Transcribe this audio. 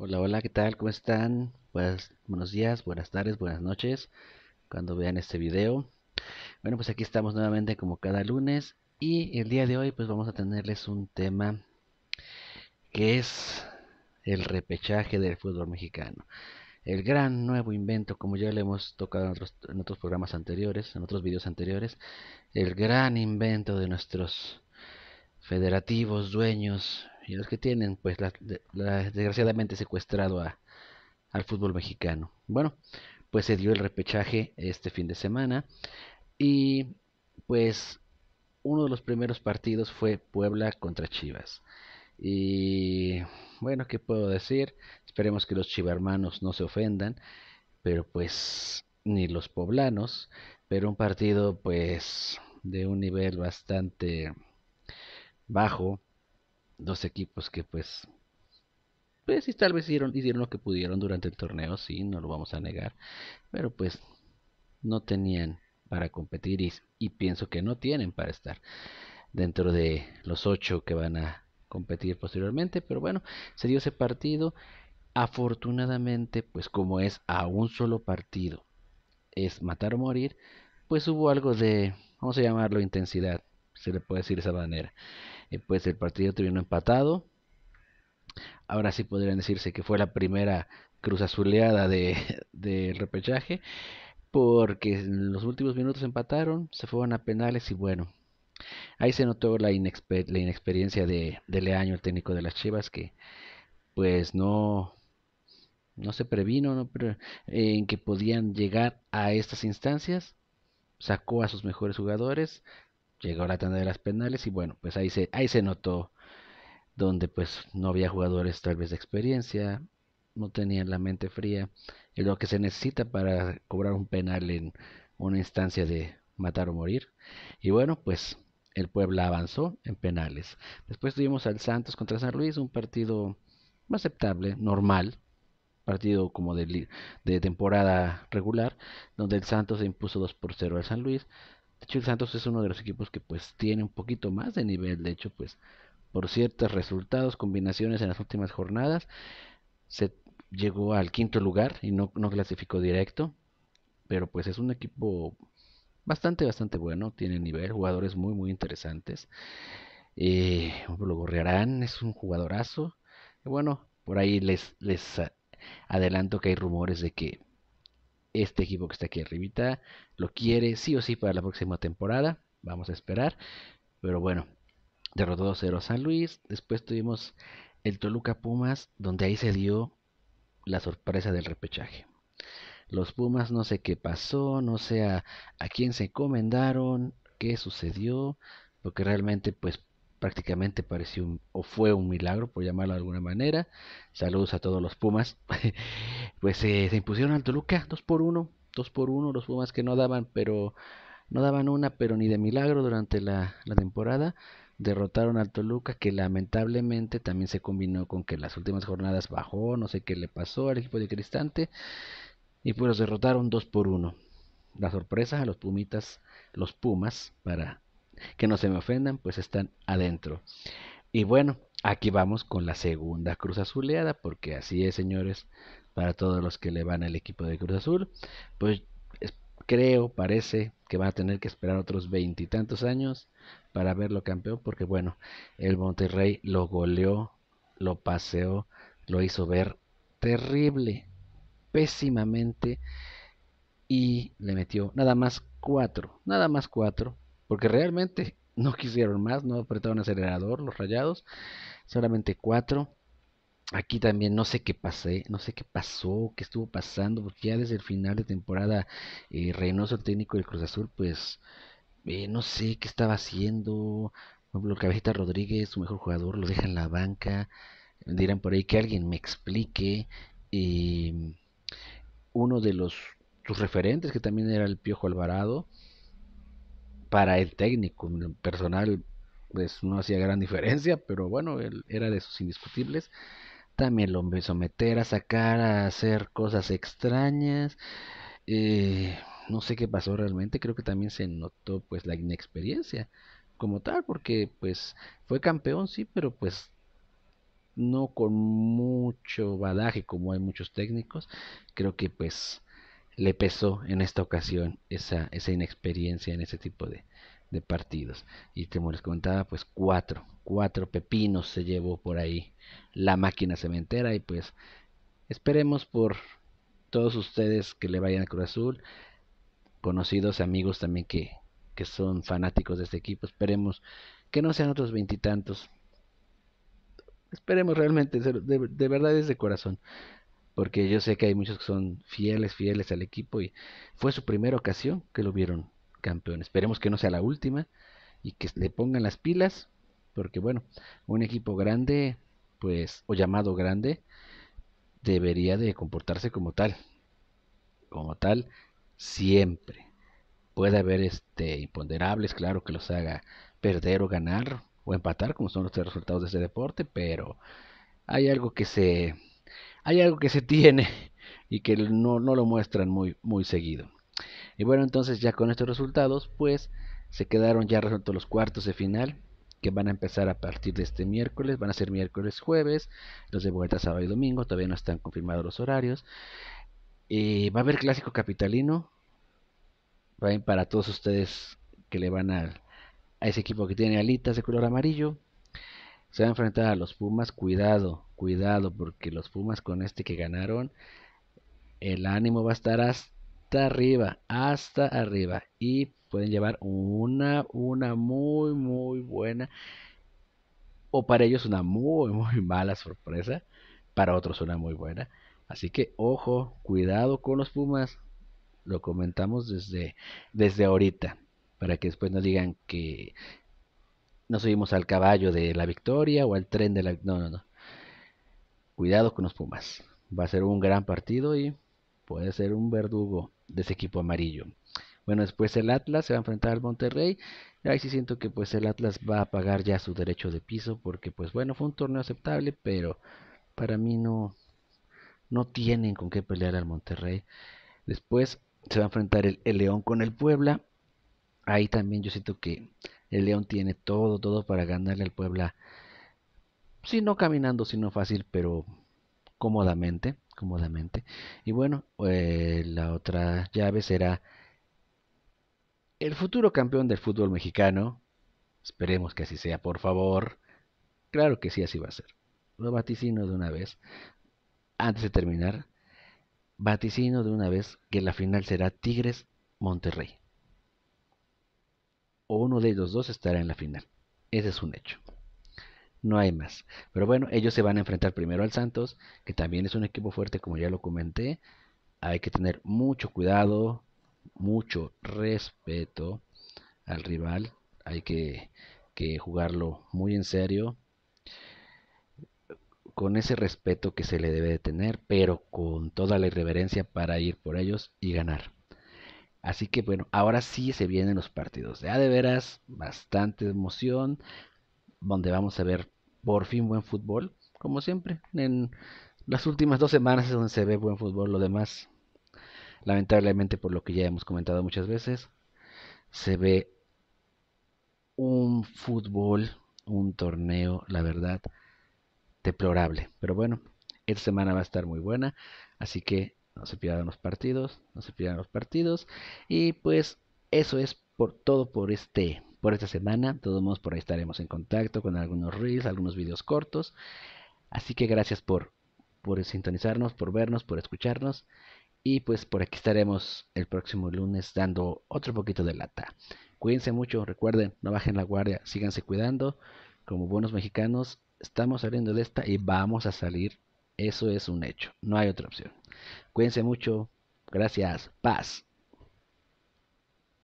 Hola, hola, ¿qué tal? ¿Cómo están? buenos días, buenas tardes, buenas noches, cuando vean este video. Bueno, pues aquí estamos nuevamente como cada lunes y el día de hoy pues vamos a tenerles un tema que es el repechaje del fútbol mexicano. El gran nuevo invento, como ya lo hemos tocado en otros, en otros programas anteriores, en otros videos anteriores, el gran invento de nuestros federativos, dueños, y los que tienen, pues la, desgraciadamente secuestrado al fútbol mexicano. Bueno, pues se dio el repechaje este fin de semana y pues uno de los primeros partidos fue Puebla contra Chivas. Y bueno, ¿qué puedo decir? Esperemos que los chivarmanos no se ofendan, pero pues ni los poblanos, pero un partido pues de un nivel bastante bajo dos equipos que pues pues sí tal vez hicieron, lo que pudieron durante el torneo, sí, no lo vamos a negar, pero pues no tenían para competir y, y pienso que no tienen para estar dentro de los ocho que van a competir posteriormente, pero bueno, se dio ese partido, afortunadamente pues como es a un solo partido, es matar o morir, pues hubo algo de, vamos a llamarlo intensidad, se le puede decir de esa manera. Eh, pues el partido terminó empatado. Ahora sí podrían decirse que fue la primera cruz azuleada del repechaje, porque en los últimos minutos empataron, se fueron a penales y bueno, ahí se notó la, inexperiencia de, Leaño, el técnico de las Chivas, que pues no, no se previno eh, en que podían llegar a estas instancias, sacó a sus mejores jugadores, llegó la tanda de las penales y bueno, pues ahí se, ahí se notó donde pues no había jugadores tal vez de experiencia, no tenían la mente fría, es lo que se necesita para cobrar un penal en una instancia de matar o morir. Y bueno, pues el Puebla avanzó en penales. Después tuvimos al Santos contra San Luis, un partido aceptable, normal, partido como de, de temporada regular, donde el Santos se impuso 2 por 0 al San Luis el Santos es uno de los equipos que pues tiene un poquito más de nivel, de hecho pues por ciertos resultados, combinaciones en las últimas jornadas, se llegó al quinto lugar y no, no clasificó directo, pero pues es un equipo bastante, bastante bueno, tiene nivel, jugadores muy, muy interesantes. Eh, lo gorrearán, es un jugadorazo. Y bueno, por ahí les, les eh, adelanto que hay rumores de que este equipo que está aquí arribita lo quiere sí o sí para la próxima temporada. Vamos a esperar. Pero bueno, derrotó 2-0 San Luis. Después tuvimos el Toluca Pumas, donde ahí se dio la sorpresa del repechaje. Los Pumas no sé qué pasó, no sé a, a quién se encomendaron, qué sucedió, porque realmente pues prácticamente pareció o fue un milagro, por llamarlo de alguna manera. Saludos a todos los Pumas. pues eh, se impusieron al Toluca, 2 por uno. Dos por uno, los Pumas que no daban, pero no daban una, pero ni de milagro durante la, temporada. Derrotaron al Toluca, que lamentablemente también se combinó con que las últimas jornadas bajó, no sé qué le pasó al equipo de Cristante. Y pues los derrotaron dos por uno. La sorpresa a los Pumitas, los Pumas, para que no se me ofendan, pues están adentro. Y bueno, aquí vamos con la segunda Cruz Azuleada, porque así es, señores, para todos los que le van al equipo de Cruz Azul, pues creo, parece que va a tener que esperar otros veintitantos años para verlo campeón, porque bueno, el Monterrey lo goleó, lo paseó, lo hizo ver terrible, pésimamente, y le metió nada más cuatro, nada más cuatro porque realmente no quisieron más, no apretaron acelerador los rayados, solamente cuatro. Aquí también no sé qué pasé, no sé qué pasó, qué estuvo pasando, porque ya desde el final de temporada eh, Reynoso, el técnico del Cruz Azul, pues eh, no sé qué estaba haciendo. Por ejemplo, Cabecita Rodríguez, su mejor jugador, lo deja en la banca. Dirán por ahí que alguien me explique. Em, uno de los sus referentes, que también era el Piojo Alvarado, para el técnico. personal, pues no hacía gran diferencia, pero bueno, él era de sus indiscutibles. También lo empezó a meter, a sacar, a hacer cosas extrañas. Eh, no sé qué pasó realmente, creo que también se notó pues la inexperiencia como tal, porque pues fue campeón, sí, pero pues no con mucho badaje como hay muchos técnicos. Creo que pues le pesó en esta ocasión esa, esa inexperiencia en ese tipo de, partidos. Y como les contaba, pues cuatro, cuatro pepinos se llevó por ahí la máquina cementera y pues esperemos por todos ustedes que le vayan a Cruz Azul, conocidos, amigos también que, son fanáticos de este equipo, esperemos que no sean otros veintitantos. Esperemos realmente, de, de verdad desde de corazón porque yo sé que hay muchos que son fieles, fieles al equipo y fue su primera ocasión que lo vieron campeón. Esperemos que no sea la última y que le pongan las pilas, porque bueno, un equipo grande, pues, o llamado grande, debería de comportarse como tal, como tal, siempre. Puede haber este imponderables, claro que los haga perder o ganar o empatar, como son los resultados de este deporte, pero hay algo que se hay algo que se tiene y que no, lo muestran muy, muy seguido. Y bueno, entonces ya con estos resultados, pues se quedaron ya resueltos los cuartos de final que van a empezar a partir de este miércoles, van a ser miércoles, jueves, los de vuelta sábado y domingo, todavía no están confirmados los horarios. Eh, va a haber clásico capitalino para todos ustedes que le van a ese equipo que tiene alitas de color amarillo se va a enfrentar a los Pumas, cuidado, cuidado, porque los Pumas con este que ganaron, el ánimo va a estar hasta arriba, hasta arriba, y pueden llevar una, una muy, muy buena, o para ellos una muy, muy mala sorpresa, para otros una muy buena. Así que ojo, cuidado con los Pumas. Lo comentamos desde, desde ahorita, para que después nos digan que nos subimos al caballo de la victoria o al tren de la... No, no, no. Cuidado con los Pumas. Va a ser un gran partido y puede ser un verdugo de ese equipo amarillo. Bueno, después el Atlas se va a enfrentar al Monterrey. Ahí sí siento que pues el Atlas va a pagar ya su derecho de piso porque pues bueno, fue un torneo aceptable, pero para mí no no tienen con qué pelear al Monterrey. Después se va a enfrentar el, el León con el Puebla. Ahí también yo siento que el León tiene todo, todo para ganarle al Puebla. Si no caminando, sino fácil, pero cómodamente, cómodamente. Y bueno, eh, la otra llave será el futuro campeón del fútbol mexicano. Esperemos que así sea, por favor. Claro que sí, así va a ser. Lo vaticino de una vez. Antes de terminar, vaticino de una vez que la final será Tigres Monterrey o uno de ellos dos estará en la final. Ese es un hecho. No hay más. Pero bueno, ellos se van a enfrentar primero al Santos, que también es un equipo fuerte, como ya lo comenté. Hay que tener mucho cuidado, mucho respeto al rival. Hay que, que jugarlo muy en serio, con ese respeto que se le debe de tener, pero con toda la irreverencia para ir por ellos y ganar. Así que bueno, ahora sí se vienen los partidos. de a de veras, bastante emoción, donde vamos a ver por fin buen fútbol, como siempre. En las últimas dos semanas es donde se ve buen fútbol, lo demás, lamentablemente por lo que ya hemos comentado muchas veces, se ve un fútbol, un torneo, la verdad, deplorable. Pero bueno, esta semana va a estar muy buena, así que no se pierdan los partidos, no se pierdan los partidos. Y pues eso es por todo por este por esta semana. todos modos por ahí estaremos en contacto con algunos reels, algunos videos cortos. Así que gracias por por sintonizarnos, por vernos, por escucharnos y pues por aquí estaremos el próximo lunes dando otro poquito de lata. Cuídense mucho, recuerden, no bajen la guardia, síganse cuidando. Como buenos mexicanos, estamos saliendo de esta y vamos a salir. Eso es un hecho, no hay otra opción. Cuídense mucho. Gracias. Paz.